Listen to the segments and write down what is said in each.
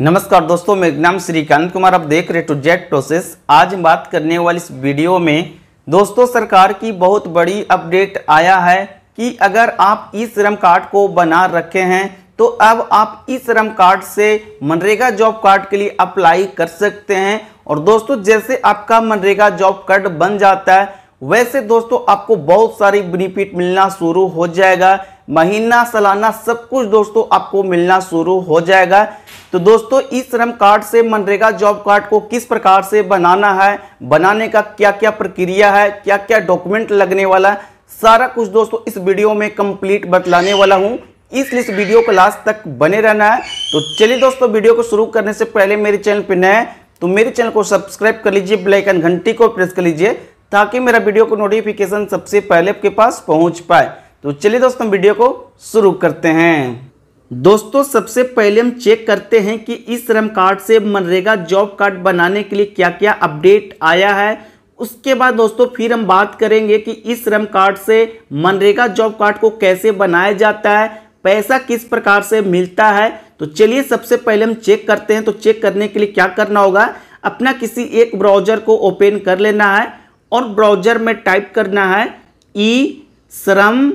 नमस्कार दोस्तों मेरा नाम श्रीकांत कुमार आप देख रहे टू जेट प्रोसेस आज हम बात करने वाली इस वीडियो में दोस्तों सरकार की बहुत बड़ी अपडेट आया है कि अगर आप ई श्रम कार्ड को बना रखे हैं तो अब आप ई श्रम कार्ड से मनरेगा जॉब कार्ड के लिए अप्लाई कर सकते हैं और दोस्तों जैसे आपका मनरेगा जॉब कार्ड बन जाता है वैसे दोस्तों आपको बहुत सारी बेनिफिट मिलना शुरू हो जाएगा महीना सालाना सब कुछ दोस्तों आपको मिलना शुरू हो जाएगा तो दोस्तों इस श्रम कार्ड से मनरेगा जॉब कार्ड को किस प्रकार से बनाना है बनाने का क्या क्या प्रक्रिया है क्या क्या डॉक्यूमेंट लगने वाला है सारा कुछ दोस्तों इस वीडियो में कंप्लीट बतलाने वाला हूँ इसलिए इस वीडियो को लास्ट तक बने रहना है तो चलिए दोस्तों वीडियो को शुरू करने से पहले मेरे चैनल पर नए तो मेरे चैनल को सब्सक्राइब कर लीजिए ब्लैकन घंटी को प्रेस कर लीजिए ताकि मेरा वीडियो को नोटिफिकेशन सबसे पहले आपके पास पहुंच पाए तो चलिए दोस्तों वीडियो को शुरू करते हैं दोस्तों सबसे पहले हम चेक करते हैं कि इस श्रम कार्ड से मनरेगा जॉब कार्ड बनाने के लिए क्या क्या अपडेट आया है उसके बाद दोस्तों फिर हम बात करेंगे कि इस श्रम कार्ड से मनरेगा जॉब कार्ड को कैसे बनाया जाता है पैसा किस प्रकार से मिलता है तो चलिए सबसे पहले हम चेक करते हैं तो चेक करने के लिए क्या करना होगा अपना किसी एक ब्राउजर को ओपन कर लेना है और ब्राउजर में टाइप करना है ई श्रम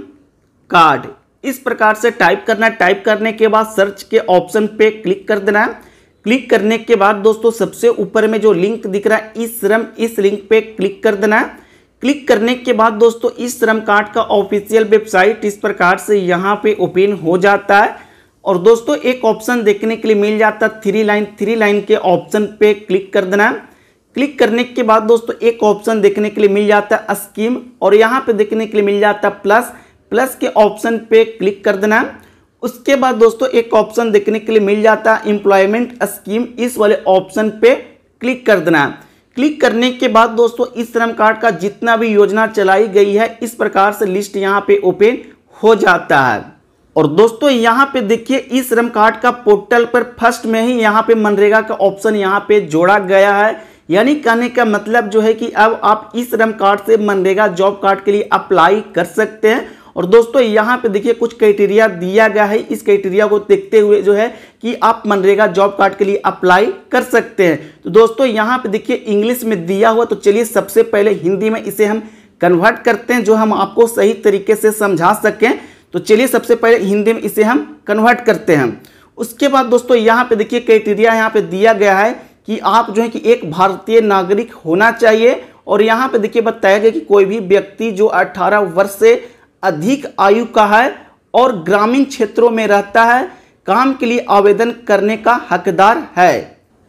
कार्ड इस प्रकार से टाइप करना है टाइप करने के बाद सर्च के ऑप्शन पे क्लिक कर देना है क्लिक करने के बाद दोस्तों सबसे ऊपर में जो लिंक दिख रहा है इस श्रम इस लिंक पे क्लिक कर देना है क्लिक करने के बाद दोस्तों इस श्रम कार्ड का ऑफिशियल वेबसाइट इस प्रकार से यहाँ पे ओपन हो जाता है और दोस्तों एक ऑप्शन देखने के लिए मिल जाता है थ्री लाइन थ्री लाइन के ऑप्शन पे क्लिक कर देना क्लिक करने के बाद दोस्तों एक ऑप्शन देखने के लिए मिल जाता है स्कीम और यहाँ पे देखने के लिए मिल जाता है प्लस प्लस के ऑप्शन पे क्लिक कर देना उसके बाद दोस्तों एक ऑप्शन देखने के लिए मिल जाता है एम्प्लॉयमेंट स्कीम इस वाले ऑप्शन पे क्लिक कर देना क्लिक करने के बाद दोस्तों इस श्रम कार्ड का जितना भी योजना चलाई गई है इस प्रकार से लिस्ट यहाँ पे ओपन हो जाता है और दोस्तों यहाँ पे देखिए इस श्रम कार्ड का पोर्टल पर फर्स्ट में ही यहाँ पे मनरेगा का ऑप्शन यहाँ पे जोड़ा गया है यानी कहने का मतलब जो है कि अब आप इस श्रम कार्ड से मनरेगा जॉब कार्ड के लिए अप्लाई कर सकते हैं और दोस्तों यहाँ पे देखिए कुछ क्राइटेरिया दिया गया है इस क्राइटेरिया को देखते हुए जो है कि आप मनरेगा जॉब कार्ड के लिए अप्लाई कर सकते हैं तो दोस्तों यहाँ पे देखिए इंग्लिश में दिया हुआ तो चलिए सबसे पहले हिंदी में इसे हम कन्वर्ट करते हैं जो हम आपको सही तरीके से समझा सकें तो चलिए सबसे पहले हिंदी में इसे हम कन्वर्ट करते हैं उसके बाद दोस्तों यहाँ पे देखिए क्राइटेरिया यहाँ पे दिया गया है कि आप जो है कि एक भारतीय नागरिक होना चाहिए और यहाँ पे देखिए बताया गया कि कोई भी व्यक्ति जो 18 वर्ष से अधिक आयु का है और ग्रामीण क्षेत्रों में रहता है काम के लिए आवेदन करने का हकदार है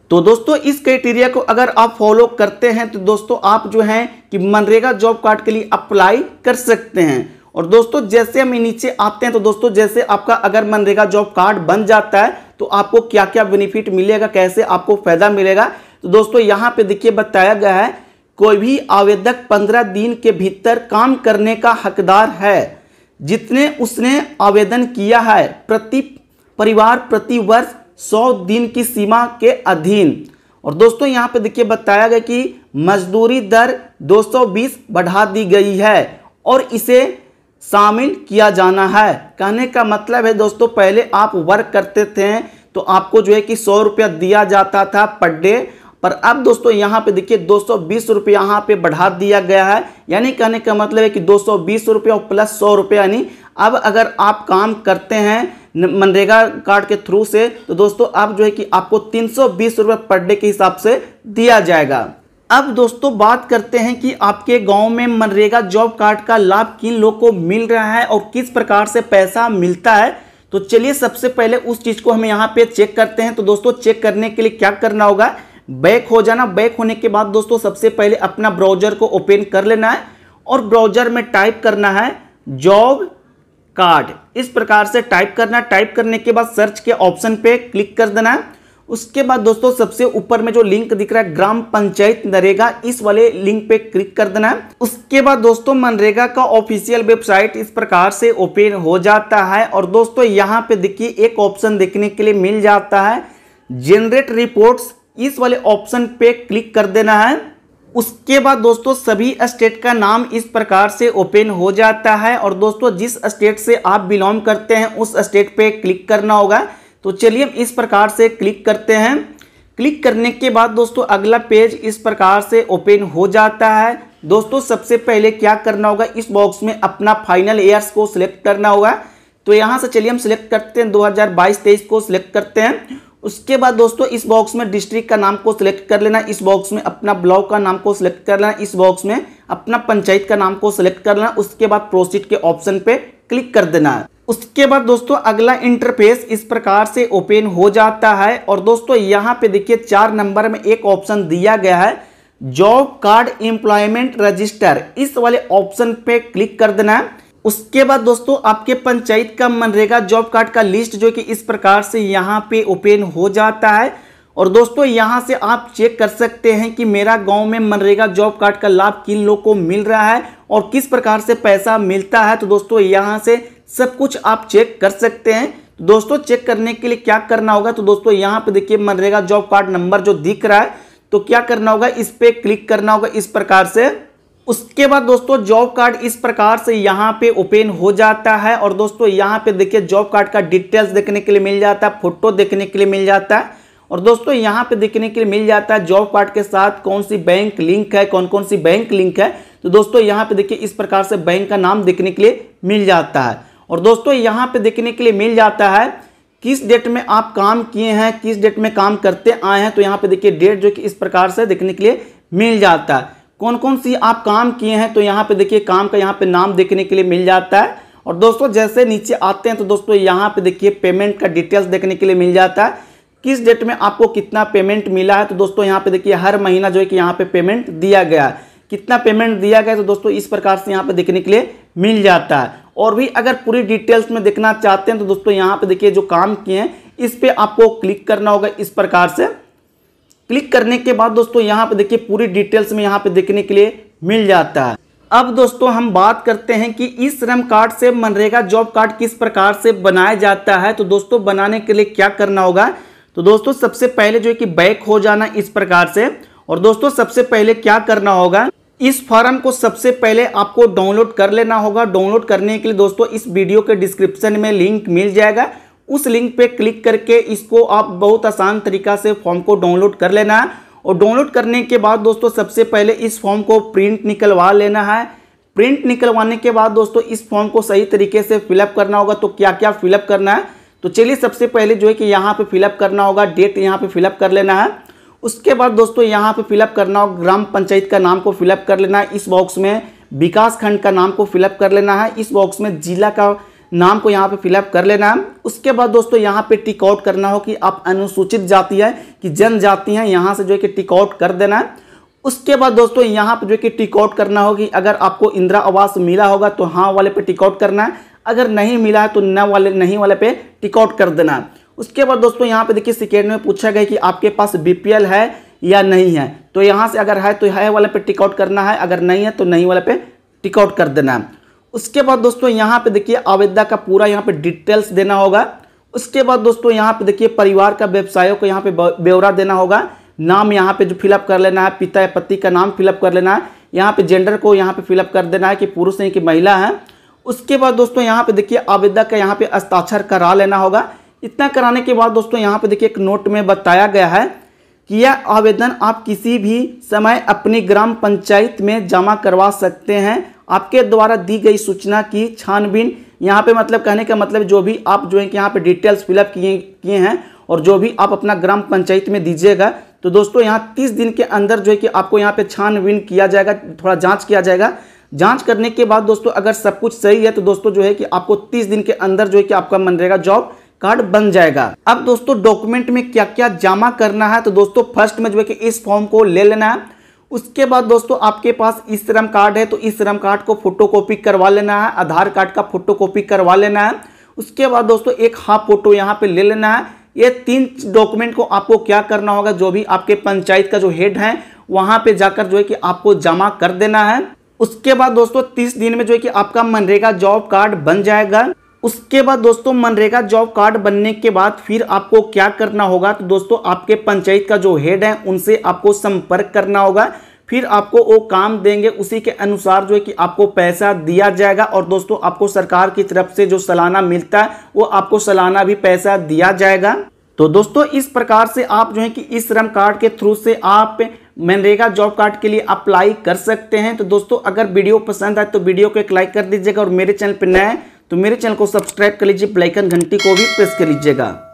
तो दोस्तों इस क्राइटेरिया को अगर आप फॉलो करते हैं तो दोस्तों आप जो हैं कि मनरेगा जॉब कार्ड के लिए अप्लाई कर सकते हैं और दोस्तों जैसे हम नीचे आते हैं तो दोस्तों जैसे आपका अगर मनरेगा जॉब कार्ड बन जाता है तो आपको क्या क्या बेनिफिट मिलेगा कैसे आपको फायदा मिलेगा तो दोस्तों यहाँ पे देखिए बताया गया है कोई भी आवेदक पंद्रह दिन के भीतर काम करने का हकदार है जितने उसने आवेदन किया है प्रति परिवार प्रति वर्ष सौ दिन की सीमा के अधीन और दोस्तों यहाँ पे देखिए बताया गया कि मजदूरी दर 220 बढ़ा दी गई है और इसे शामिल किया जाना है कहने का मतलब है दोस्तों पहले आप वर्क करते थे तो आपको जो है कि सौ रुपया दिया जाता था पर डे पर अब दोस्तों यहाँ पे देखिए दो सौ बीस रुपये यहाँ पर बढ़ा दिया गया है यानी कहने का मतलब है कि दो सौ बीस रुपया और प्लस सौ रुपये यानी अब अगर आप काम करते हैं मनरेगा कार्ड के थ्रू से तो दोस्तों अब जो है कि आपको तीन सौ बीस रुपये पर डे के हिसाब से दिया जाएगा अब दोस्तों बात करते हैं कि आपके गांव में मनरेगा जॉब कार्ड का लाभ किन लोगों को मिल रहा है और किस प्रकार से पैसा मिलता है तो चलिए सबसे पहले उस चीज़ को हम यहाँ पे चेक करते हैं तो दोस्तों चेक करने के लिए क्या करना होगा बैक हो जाना बैक होने के बाद दोस्तों सबसे पहले अपना ब्राउजर को ओपन कर लेना है और ब्राउजर में टाइप करना है जॉब कार्ड इस प्रकार से टाइप करना टाइप करने के बाद सर्च के ऑप्शन पे क्लिक कर देना है उसके बाद दोस्तों सबसे ऊपर में जो लिंक दिख रहा है ग्राम पंचायत नरेगा इस वाले लिंक पे क्लिक कर देना है उसके बाद दोस्तों मनरेगा का ऑफिशियल वेबसाइट इस प्रकार से ओपन हो जाता है और दोस्तों यहाँ पे देखिए एक ऑप्शन देखने के लिए मिल जाता है जेनरेट रिपोर्ट्स इस वाले ऑप्शन पे क्लिक कर देना है उसके बाद दोस्तों सभी स्टेट का नाम इस प्रकार से ओपन हो जाता है और दोस्तों जिस स्टेट से आप बिलोंग करते हैं उस स्टेट पे क्लिक करना होगा तो चलिए हम इस प्रकार से क्लिक करते हैं क्लिक करने के बाद दोस्तों अगला पेज इस प्रकार से ओपन हो जाता है दोस्तों सबसे पहले क्या करना होगा इस बॉक्स में अपना फाइनल ईयर्स को सिलेक्ट करना होगा तो यहाँ से चलिए हम सिलेक्ट करते हैं 2022-23 को सिलेक्ट करते हैं उसके बाद दोस्तों इस बॉक्स में डिस्ट्रिक्ट का नाम को सिलेक्ट कर लेना इस बॉक्स में अपना ब्लॉक का नाम को सिलेक्ट कर लेना इस बॉक्स में अपना पंचायत का नाम को सिलेक्ट कर लेना उसके बाद प्रोसीड के ऑप्शन पे क्लिक कर देना है उसके बाद दोस्तों अगला इंटरफेस इस प्रकार से ओपन हो जाता है और दोस्तों यहाँ पे देखिए चार नंबर में एक ऑप्शन दिया गया है जॉब कार्ड एम्प्लॉयमेंट रजिस्टर इस वाले ऑप्शन पे क्लिक कर देना है उसके बाद दोस्तों आपके पंचायत का मनरेगा जॉब कार्ड का लिस्ट जो कि इस प्रकार से यहाँ पे ओपन हो जाता है और दोस्तों यहाँ से आप चेक कर सकते हैं कि मेरा गांव में मनरेगा जॉब कार्ड का लाभ किन लोग को मिल रहा है और किस प्रकार से पैसा मिलता है तो दोस्तों यहाँ से सब कुछ आप चेक कर सकते हैं तो दोस्तों चेक करने के लिए क्या करना होगा तो दोस्तों यहाँ पे देखिए मनरेगा जॉब कार्ड नंबर जो दिख रहा है तो क्या करना होगा इस पर क्लिक करना होगा इस प्रकार से उसके बाद दोस्तों जॉब कार्ड इस प्रकार से यहाँ पे ओपन हो जाता है और दोस्तों यहाँ पे देखिए जॉब कार्ड का डिटेल्स देखने के लिए मिल जाता है फोटो देखने के लिए मिल जाता है और दोस्तों यहाँ पे देखने के लिए मिल जाता है जॉब कार्ड के साथ कौन सी बैंक लिंक है कौन कौन सी बैंक लिंक है तो दोस्तों यहाँ पे देखिए इस प्रकार से बैंक का नाम देखने के लिए मिल जाता है और दोस्तों यहाँ पे देखने के लिए मिल जाता है किस डेट में आप काम किए हैं किस डेट में काम करते आए हैं तो यहाँ पे देखिए डेट जो कि इस प्रकार से देखने के लिए मिल जाता है कौन कौन सी आप काम किए हैं तो यहाँ पे देखिए काम का यहाँ पे नाम देखने के लिए मिल जाता है और दोस्तों जैसे नीचे आते हैं तो दोस्तों यहाँ पे देखिए पेमेंट का डिटेल्स देखने के लिए मिल जाता है किस डेट में आपको कितना पेमेंट मिला है तो दोस्तों यहाँ पे देखिए हर महीना जो है कि यहाँ पे पेमेंट दिया गया है कितना पेमेंट दिया गया है तो दोस्तों इस प्रकार से यहाँ पे देखने के लिए मिल जाता है और भी अगर पूरी डिटेल्स में देखना चाहते हैं तो दोस्तों यहाँ पे देखिए जो काम किए हैं इस पर आपको क्लिक करना होगा इस प्रकार से क्लिक करने के बाद दोस्तों यहाँ पे देखिए पूरी डिटेल्स में यहाँ पे देखने के लिए मिल जाता है अब दोस्तों हम बात करते हैं कि इस श्रम कार्ड से मनरेगा जॉब कार्ड किस प्रकार से बनाया जाता है तो दोस्तों बनाने के लिए क्या करना होगा तो दोस्तों सबसे पहले जो है कि बैक हो जाना इस प्रकार से और दोस्तों सबसे पहले क्या करना होगा इस फॉर्म को सबसे पहले आपको डाउनलोड कर लेना होगा डाउनलोड करने के लिए दोस्तों इस वीडियो के डिस्क्रिप्शन में लिंक मिल जाएगा उस लिंक पे क्लिक करके इसको आप बहुत आसान तरीका से फॉर्म को डाउनलोड कर लेना है और डाउनलोड करने के बाद दोस्तों सबसे पहले इस फॉर्म को प्रिंट निकलवा लेना है प्रिंट निकलवाने के बाद दोस्तों इस फॉर्म को सही तरीके से फिलअप करना होगा तो क्या क्या फिलअप करना है तो चलिए सबसे पहले जो है कि यहाँ पे फिलअप करना होगा डेट यहाँ पे फिलअप कर लेना है उसके बाद दोस्तों यहाँ पे फिलअप करना हो ग्राम पंचायत का नाम को फिलअप कर लेना है इस बॉक्स में विकास खंड का नाम को फिलअप कर लेना है इस बॉक्स में जिला का नाम को यहाँ पे फिलअप कर लेना है उसके बाद दोस्तों यहाँ पे टिक आउट करना हो कि आप अनुसूचित जाति है कि जनजाति है यहाँ से जो है कि टिक आउट कर देना है उसके बाद दोस्तों यहाँ पे जो है कि टिक आउट करना होगी अगर आपको इंदिरा आवास मिला होगा तो हाँ वाले पे टिक आउट करना है अगर नहीं मिला है तो न वाले नहीं वाले पे टिकआउट कर देना है उसके बाद दोस्तों यहाँ पे देखिए सिकेंड में पूछा गया कि आपके पास बी है या नहीं है तो यहाँ से अगर है तो है वाले पे टिकआउट करना है अगर नहीं है तो नहीं वाले पे टिकआउट कर देना है उसके बाद दोस्तों यहाँ पे देखिए आवेदा का पूरा यहाँ पे डिटेल्स देना होगा उसके बाद दोस्तों यहाँ पे देखिए परिवार का व्यवसायों को यहाँ पे ब्यौरा देना होगा नाम यहाँ पे जो फिलअप कर लेना है पिता या पति का नाम फिलअप कर लेना है यहाँ पे जेंडर को यहाँ पे फिलअप कर देना है कि पुरुष है कि महिला है उसके बाद दोस्तों यहाँ पे देखिए आवेदक का यहाँ पे हस्ताक्षर करा लेना होगा इतना कराने के बाद दोस्तों यहाँ पे देखिए एक नोट में बताया गया है कि यह आवेदन आप किसी भी समय अपनी ग्राम पंचायत में जमा करवा सकते हैं आपके द्वारा दी गई सूचना की छानबीन यहाँ पे मतलब कहने का मतलब जो भी आप जो है कि यहाँ पे डिटेल्स फिलअप किए किए हैं और जो भी आप अपना ग्राम पंचायत में दीजिएगा तो दोस्तों यहाँ तीस दिन के अंदर जो है कि आपको यहाँ पे छानबीन किया जाएगा थोड़ा जाँच किया जाएगा जांच करने के बाद दोस्तों अगर सब कुछ सही है तो दोस्तों जो है कि आपको 30 दिन के अंदर जो है कि आपका मनरेगा जॉब कार्ड बन जाएगा अब दोस्तों डॉक्यूमेंट में क्या क्या जमा करना है तो दोस्तों फर्स्ट में जो है कि इस फॉर्म को ले लेना है उसके बाद दोस्तों आपके पास ई श्रम कार्ड है तो ई श्रम कार्ड को फोटोकॉपी करवा लेना है आधार कार्ड का फोटोकॉपी करवा लेना है उसके बाद दोस्तों एक हाफ फोटो यहाँ पे ले लेना है ये तीन डॉक्यूमेंट को आपको क्या करना होगा जो भी आपके पंचायत का जो हेड है वहां पे जाकर जो है कि आपको जमा कर देना है उसके बाद दोस्तों तीस दिन में जो है कि आपका मनरेगा जॉब कार्ड बन जाएगा उसके बाद दोस्तों मनरेगा जॉब कार्ड बनने के बाद फिर आपको क्या करना होगा तो दोस्तों आपके पंचायत का जो हेड है उनसे आपको संपर्क करना होगा फिर आपको वो काम देंगे उसी के अनुसार जो है कि आपको पैसा दिया जाएगा और दोस्तों आपको सरकार की तरफ से जो सालाना मिलता है वो आपको सालाना भी पैसा दिया जाएगा तो दोस्तों इस प्रकार से आप जो है कि इस श्रम कार्ड के थ्रू से आप मनरेगा जॉब कार्ड के लिए अप्लाई कर सकते हैं तो दोस्तों अगर वीडियो पसंद आए तो वीडियो को एक लाइक कर दीजिएगा और मेरे चैनल पर नए तो मेरे चैनल को सब्सक्राइब कर लीजिए ब्लाइकन घंटी को भी प्रेस कर लीजिएगा